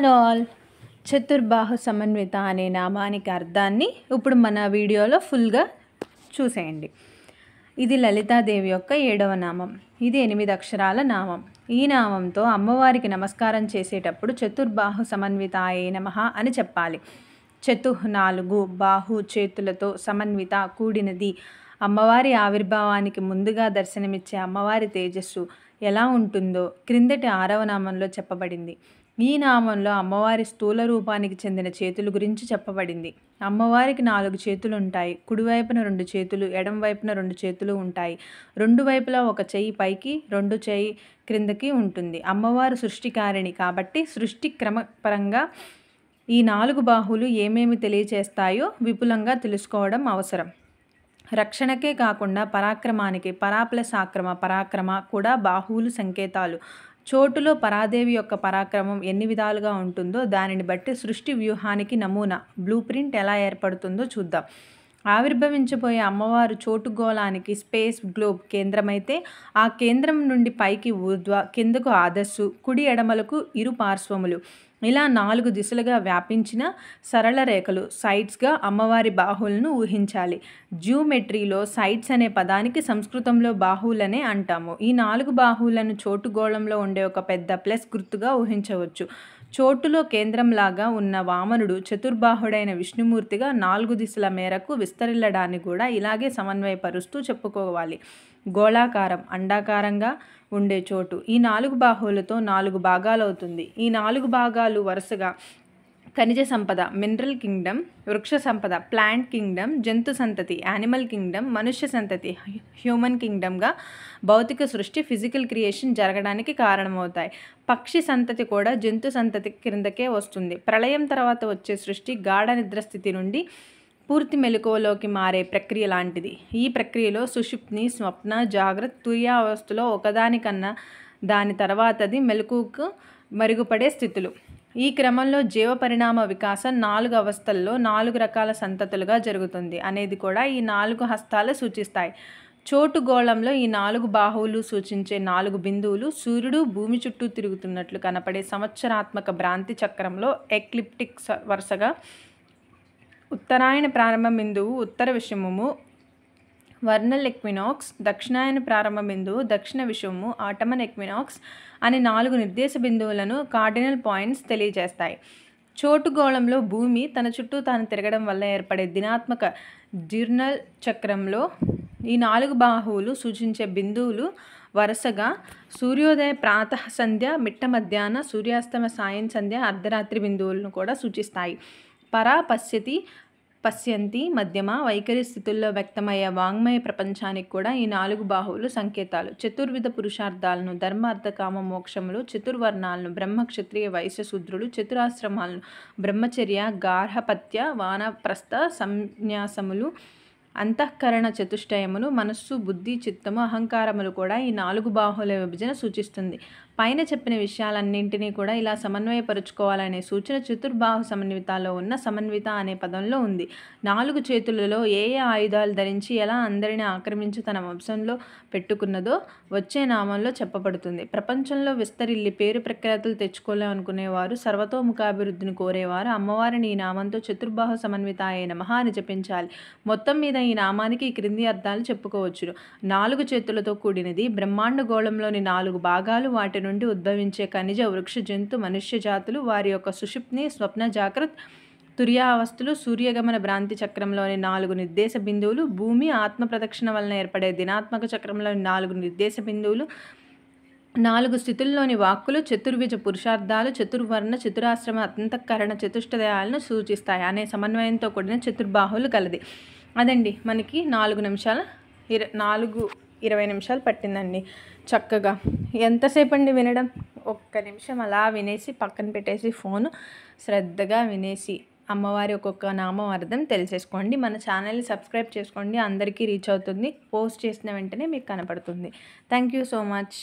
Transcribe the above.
hello all చతుర్బాహు సమన్విత అనే నామానికి అర్థాన్ని ఇప్పుడు మన వీడియోలో ఫుల్గా చూసేయండి ఇది లలితాదేవి యొక్క ఏడవ నామం ఇది ఎనిమిది అక్షరాల నామం ఈ నామంతో అమ్మవారికి నమస్కారం చేసేటప్పుడు చతుర్బాహు సమన్వితాయే నమ అని చెప్పాలి చతు నాలుగు బాహు చేతులతో సమన్విత కూడినది అమ్మవారి ఆవిర్భావానికి ముందుగా దర్శనమిచ్చే అమ్మవారి తేజస్సు ఎలా ఉంటుందో క్రిందటి ఆరవ నామంలో చెప్పబడింది ఈ నామంలో అమ్మవారి స్థూల రూపానికి చెందిన చేతుల గురించి చెప్పబడింది అమ్మవారికి నాలుగు చేతులు ఉంటాయి కుడివైపున రెండు చేతులు ఎడం వైపున రెండు చేతులు ఉంటాయి రెండు వైపులా ఒక చెయ్యి పైకి రెండు చెయ్యి క్రిందకి ఉంటుంది అమ్మవారు సృష్టికారిణి కాబట్టి సృష్టి క్రమపరంగా ఈ నాలుగు బాహులు ఏమేమి తెలియచేస్తాయో విపులంగా తెలుసుకోవడం అవసరం రక్షణకే కాకుండా పరాక్రమానికి పరా ప్లస్ ఆక్రమ పరాక్రమ కూడా బాహువులు సంకేతాలు చోటులో పరాదేవి యొక్క పరాక్రమం ఎన్ని విధాలుగా ఉంటుందో దానిని బట్టి సృష్టి వ్యూహానికి నమూనా బ్లూ ప్రింట్ ఎలా ఏర్పడుతుందో చూద్దాం ఆవిర్భవించబోయే అమ్మవారు చోటు గోళానికి స్పేస్ గ్లోబ్ కేంద్రమైతే ఆ కేంద్రం నుండి పైకి ఊర్ధ్వ కిందకు ఆదస్సు కుడి ఎడమలకు ఇరు పార్శ్వములు ఇలా నాలుగు దిశలుగా వ్యాపించిన సరళ రేఖలు సైడ్స్గా అమ్మవారి బాహువులను ఊహించాలి జ్యూమెట్రీలో సైడ్స్ అనే పదానికి సంస్కృతంలో బాహువులనే అంటాము ఈ నాలుగు బాహువులను చోటు గోళంలో ఉండే ఒక పెద్ద ప్లస్ గుర్తుగా ఊహించవచ్చు చోటులో కేంద్రంలాగా ఉన్న వామనుడు చతుర్బాహుడైన విష్ణుమూర్తిగా నాలుగు దిశల మేరకు విస్తరిల్లడాన్ని కూడా ఇలాగే సమన్వయపరుస్తూ చెప్పుకోవాలి గోళాకారం అండాకారంగా ఉండే చోటు ఈ నాలుగు బాహువులతో నాలుగు భాగాలు అవుతుంది ఈ నాలుగు భాగాలు వరుసగా ఖనిజ సంపద మినరల్ కింగ్డమ్ వృక్ష సంపద ప్లాంట్ కింగ్డమ్ జంతు సంతతి యానిమల్ కింగ్డమ్ మనుష్య సంతతి హ్యూమన్ కింగ్డమ్గా భౌతిక సృష్టి ఫిజికల్ క్రియేషన్ జరగడానికి కారణమవుతాయి పక్షి సంతతి కూడా జంతు సంతతి క్రిందకే వస్తుంది ప్రళయం తర్వాత వచ్చే సృష్టి గాఢ నిద్రస్థితి నుండి పూర్తి మెలకువలోకి మారే ప్రక్రియ లాంటిది ఈ ప్రక్రియలో సుషుప్ని స్వప్న జాగ్రత్త తుర్యావస్థలో ఒకదానికన్నా దాని తర్వాతది మెలకుకు మరుగుపడే స్థితులు ఈ క్రమంలో జీవ పరిణామ వికాసం నాలుగు అవస్థల్లో నాలుగు రకాల సంతతులుగా జరుగుతుంది అనేది కూడా ఈ నాలుగు హస్తాలు సూచిస్తాయి చోటు గోళంలో ఈ నాలుగు బాహువులు సూచించే నాలుగు బిందువులు సూర్యుడు భూమి చుట్టూ తిరుగుతున్నట్లు కనపడే సంవత్సరాత్మక భ్రాంతి చక్రంలో ఎక్లిప్టిక్ వరుసగా ఉత్తరాయణ ప్రారంభ బిందువు ఉత్తర విషమము వర్నల్ ఎక్వినాక్స్ దక్షిణాయన ప్రారంభ బిందువు దక్షిణ విషయము ఆటమన్ ఎక్వినాక్స్ అనే నాలుగు నిర్దేశ బిందువులను కార్డినల్ పాయింట్స్ తెలియజేస్తాయి చోటు గోళంలో భూమి తన చుట్టూ తాను తిరగడం వల్ల ఏర్పడే దినాత్మక జీర్నల్ చక్రంలో ఈ నాలుగు బాహువులు సూచించే బిందువులు వరుసగా సూర్యోదయ ప్రాత సంధ్య మిట్ట మధ్యాహ్న సూర్యాస్తమ సాయం సంధ్య అర్ధరాత్రి బిందువులను కూడా సూచిస్తాయి పరా పశ్యతి పశ్యంతి మధ్యమ వైఖరి స్థితుల్లో వ్యక్తమయ్యే వాంగ్మయ ప్రపంచానికి కూడా ఈ నాలుగు బాహువులు సంకేతాలు చతుర్విధ పురుషార్థాలను ధర్మార్థకామ మోక్షములు చతుర్వర్ణాలను బ్రహ్మక్షత్రియ వైశ్య శూద్రులు చతురాశ్రమాలను బ్రహ్మచర్య గార్హపత్య వానప్రస్థ సంన్యాసములు అంతఃకరణ చతుష్టయములు మనస్సు బుద్ధి చిత్తము అహంకారములు కూడా ఈ నాలుగు బాహుల విభజన సూచిస్తుంది పైన చెప్పిన విషయాలన్నింటినీ కూడా ఇలా సమన్వయపరుచుకోవాలనే సూచన చతుర్బాహు సమన్వితాలో ఉన్న సమన్విత అనే పదంలో ఉంది నాలుగు చేతులలో ఏ ఏ ఆయుధాలు ధరించి ఎలా అందరిని ఆక్రమించి తన వంశంలో పెట్టుకున్నదో వచ్చే నామంలో చెప్పబడుతుంది ప్రపంచంలో విస్తరిల్లి పేరు ప్రఖ్యాతులు తెచ్చుకోలేమనుకునేవారు సర్వతోముఖాభివృద్ధిని కోరేవారు అమ్మవారిని ఈ నామంతో చతుర్బాహు సమన్విత అయిన మహా అని జపించాలి మొత్తం మీద ఈ నామానికి ఈ క్రింది అర్థాలు చెప్పుకోవచ్చును నాలుగు చేతులతో కూడినది బ్రహ్మాండ గోళంలోని నాలుగు భాగాలు వాటిని నుండి ఉద్భవించే ఖనిజ వృక్ష జంతు మనుష్య జాతులు వారి యొక్క సుషుప్ని స్వప్న జాగ్రత్త తుర్యావస్థలు సూర్యగమన భ్రాంతి చక్రంలోని నాలుగు నిర్దేశ బిందువులు భూమి ఆత్మ ప్రదక్షిణ వలన ఏర్పడే దినాత్మక చక్రంలోని నాలుగు నిర్దేశ బిందువులు నాలుగు స్థితుల్లోని వాక్కులు చతుర్విజ పురుషార్థాలు చతుర్వర్ణ చతురాశ్రమ అంతఃకరణ చతుష్టదయాలను సూచిస్తాయి అనే సమన్వయంతో కూడిన చతుర్బాహువులు కలది అదండి మనకి నాలుగు నిమిషాల ఇర నాలుగు ఇరవై నిమిషాలు పట్టిందండి చక్కగా ఎంతసేపు అండి వినడం ఒక్క నిమిషం అలా వినేసి పక్కన పెట్టేసి ఫోన్ శ్రద్ధగా వినేసి అమ్మవారి ఒక్కొక్క నామం అర్థం తెలిసేసుకోండి మన ఛానల్ని సబ్స్క్రైబ్ చేసుకోండి అందరికీ రీచ్ అవుతుంది పోస్ట్ చేసిన వెంటనే మీకు కనపడుతుంది థ్యాంక్ యూ సో మచ్